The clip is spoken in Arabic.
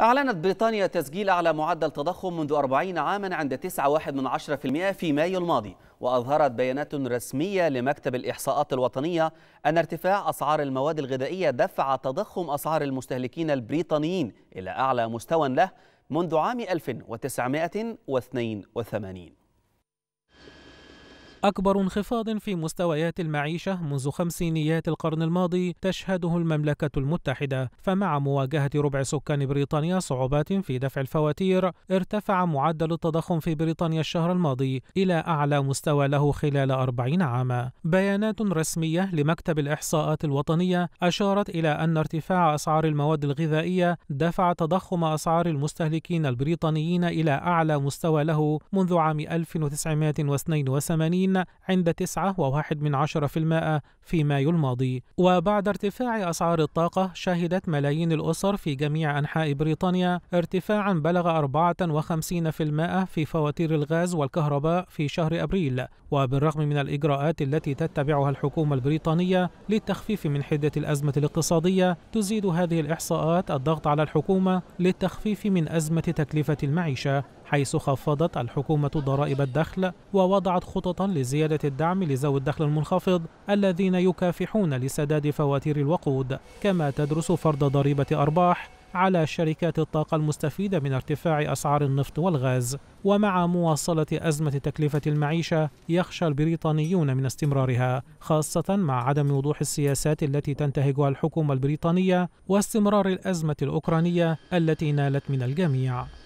أعلنت بريطانيا تسجيل أعلى معدل تضخم منذ 40 عاما عند 9.1% في مايو الماضي وأظهرت بيانات رسمية لمكتب الإحصاءات الوطنية أن ارتفاع أسعار المواد الغذائية دفع تضخم أسعار المستهلكين البريطانيين إلى أعلى مستوى له منذ عام 1982 أكبر انخفاض في مستويات المعيشة منذ خمسينيات القرن الماضي تشهده المملكة المتحدة فمع مواجهة ربع سكان بريطانيا صعوبات في دفع الفواتير ارتفع معدل التضخم في بريطانيا الشهر الماضي إلى أعلى مستوى له خلال أربعين عاما بيانات رسمية لمكتب الإحصاءات الوطنية أشارت إلى أن ارتفاع أسعار المواد الغذائية دفع تضخم أسعار المستهلكين البريطانيين إلى أعلى مستوى له منذ عام 1982 العاملين عند 9.1% في مايو الماضي وبعد ارتفاع أسعار الطاقة شهدت ملايين الأسر في جميع أنحاء بريطانيا ارتفاعا بلغ 54% في فواتير الغاز والكهرباء في شهر أبريل وبالرغم من الإجراءات التي تتبعها الحكومة البريطانية للتخفيف من حدة الأزمة الاقتصادية تزيد هذه الإحصاءات الضغط على الحكومة للتخفيف من أزمة تكلفة المعيشة حيث خفضت الحكومة ضرائب الدخل ووضعت خططا لزيادة الدعم لذوي الدخل المنخفض الذين يكافحون لسداد فواتير الوقود كما تدرس فرض ضريبة أرباح على شركات الطاقة المستفيدة من ارتفاع أسعار النفط والغاز ومع مواصلة أزمة تكلفة المعيشة يخشى البريطانيون من استمرارها خاصة مع عدم وضوح السياسات التي تنتهجها الحكومة البريطانية واستمرار الأزمة الأوكرانية التي نالت من الجميع